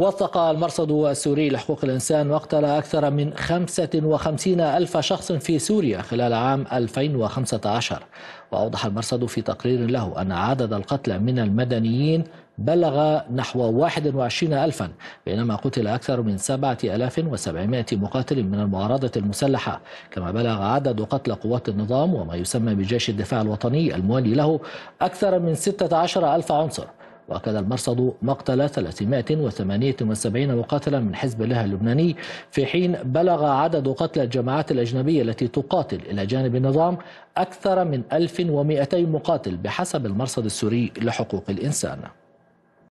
وثق المرصد السوري لحقوق الإنسان واقتل أكثر من 55 ألف شخص في سوريا خلال عام 2015 وأوضح المرصد في تقرير له أن عدد القتلى من المدنيين بلغ نحو 21 ألفا بينما قتل أكثر من 7700 مقاتل من المعارضة المسلحة كما بلغ عدد قتلى قوات النظام وما يسمى بجيش الدفاع الوطني الموالي له أكثر من 16 ألف عنصر وأكد المرصد مقتل 378 مقاتلا من حزب الله اللبناني في حين بلغ عدد قتلى الجماعات الأجنبية التي تقاتل إلى جانب النظام أكثر من 1200 مقاتل بحسب المرصد السوري لحقوق الإنسان